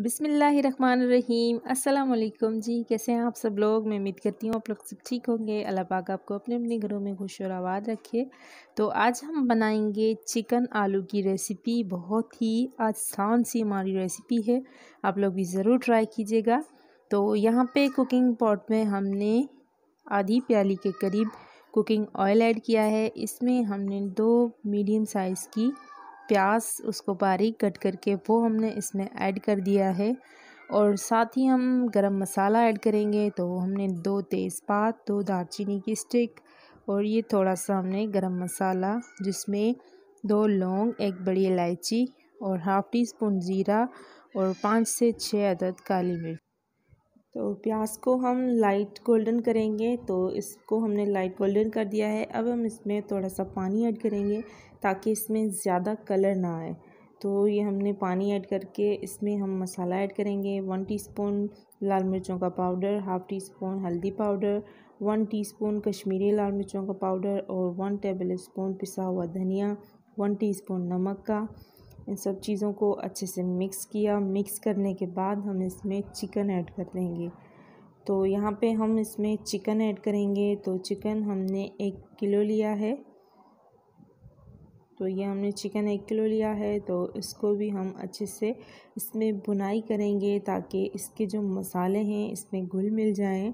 बिसमीम अल्लाम जी कैसे हैं आप सब लोग मैं उम्मीद करती हूँ आप लोग सब ठीक होंगे अल्लाह पाक आपको अपने अपने घरों में खुश और आबाद रखे तो आज हम बनाएंगे चिकन आलू की रेसिपी बहुत ही आसान सी हमारी रेसिपी है आप लोग भी ज़रूर ट्राई कीजिएगा तो यहाँ पे कुकिंग पॉट में हमने आधी प्याली के करीब कुकिंग ऑयल ऐड किया है इसमें हमने दो मीडियम साइज़ की प्याज उसको बारीक कट करके वो हमने इसमें ऐड कर दिया है और साथ ही हम गरम मसाला ऐड करेंगे तो हमने दो तेज़पात दो दालचीनी की स्टिक और ये थोड़ा सा हमने गरम मसाला जिसमें दो लौंग एक बड़ी इलायची और हाफ़ टी स्पून ज़ीरा और पाँच से छः अदद काली मिर्च तो प्याज को हम लाइट गोल्डन करेंगे तो इसको हमने लाइट गोल्डन कर दिया है अब हम इसमें थोड़ा सा पानी ऐड करेंगे ताकि इसमें ज़्यादा कलर ना आए तो ये हमने पानी ऐड करके इसमें हम मसाला ऐड करेंगे वन टीस्पून लाल मिर्चों का पाउडर हाफ़ टी स्पून हल्दी पाउडर वन टीस्पून कश्मीरी लाल मिर्चों का पाउडर और वन टेबल स्पून पिसा हुआ धनिया वन टीस्पून नमक का इन सब चीज़ों को अच्छे से मिक्स किया मिक्स करने के बाद हम इसमें चिकन ऐड कर देंगे तो यहाँ पे हम इसमें चिकन ऐड करेंगे तो चिकन हमने एक किलो लिया है तो ये हमने चिकन एक किलो लिया है तो इसको भी हम अच्छे से इसमें बुनाई करेंगे ताकि इसके जो मसाले हैं इसमें घुल मिल जाएं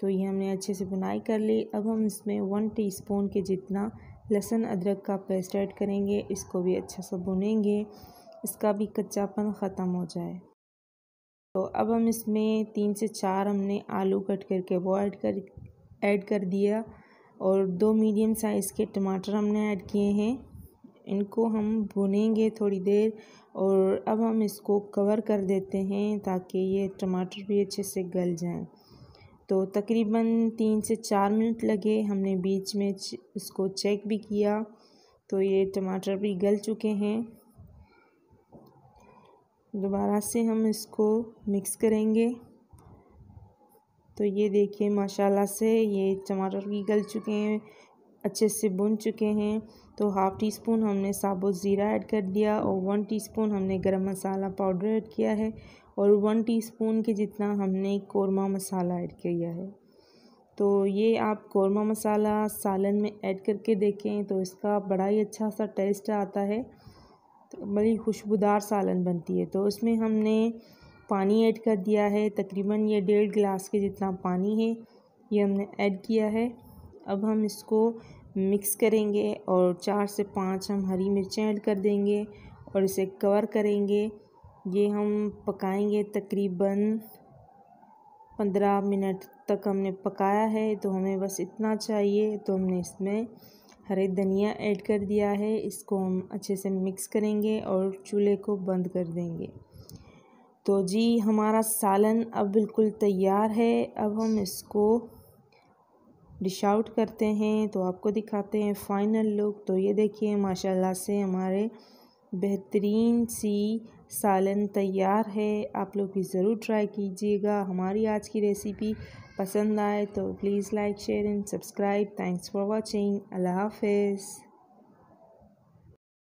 तो ये हमने अच्छे से बुनाई कर ली अब हम इसमें वन टीस्पून के जितना लहसुन अदरक का पेस्ट ऐड करेंगे इसको भी अच्छा सा भुनेंगे इसका भी कच्चापन ख़त्म हो जाए तो अब हम इसमें तीन से चार हमने आलू कट करके वो ऐड कर ऐड कर दिया और दो मीडियम साइज़ के टमाटर हमने ऐड किए हैं इनको हम भुनेंगे थोड़ी देर और अब हम इसको कवर कर देते हैं ताकि ये टमाटर भी अच्छे से गल जाएं तो तकरीबन तीन से चार मिनट लगे हमने बीच में इसको चेक भी किया तो ये टमाटर भी गल चुके हैं दोबारा से हम इसको मिक्स करेंगे तो ये देखिए माशाल्लाह से ये टमाटर भी गल चुके हैं अच्छे से बुन चुके हैं तो हाफ़ टी स्पून हमने साबुत ज़ीरा ऐड कर दिया और वन टीस्पून हमने गरम मसाला पाउडर ऐड किया है और वन टीस्पून के जितना हमने कौरमा मसाला ऐड किया है तो ये आप कौरमा मसाला सालन में ऐड करके देखें तो इसका बड़ा ही अच्छा सा टेस्ट आता है तो बड़ी खुशबूदार सालन बनती है तो उसमें हमने पानी ऐड कर दिया है तकरीबन ये डेढ़ गिलास के जितना पानी है ये हमने ऐड किया है अब हम इसको मिक्स करेंगे और चार से पांच हम हरी मिर्चें ऐड कर देंगे और इसे कवर करेंगे ये हम पकाएंगे तकरीबन पंद्रह मिनट तक हमने पकाया है तो हमें बस इतना चाहिए तो हमने इसमें हरे धनिया ऐड कर दिया है इसको हम अच्छे से मिक्स करेंगे और चूल्हे को बंद कर देंगे तो जी हमारा सालन अब बिल्कुल तैयार है अब हम इसको डिश आउट करते हैं तो आपको दिखाते हैं फाइनल लुक तो ये देखिए माशाल्लाह से हमारे बेहतरीन सी सालन तैयार है आप लोग भी ज़रूर ट्राई कीजिएगा हमारी आज की रेसिपी पसंद आए तो please like share and subscribe thanks for watching Allah हाफिज़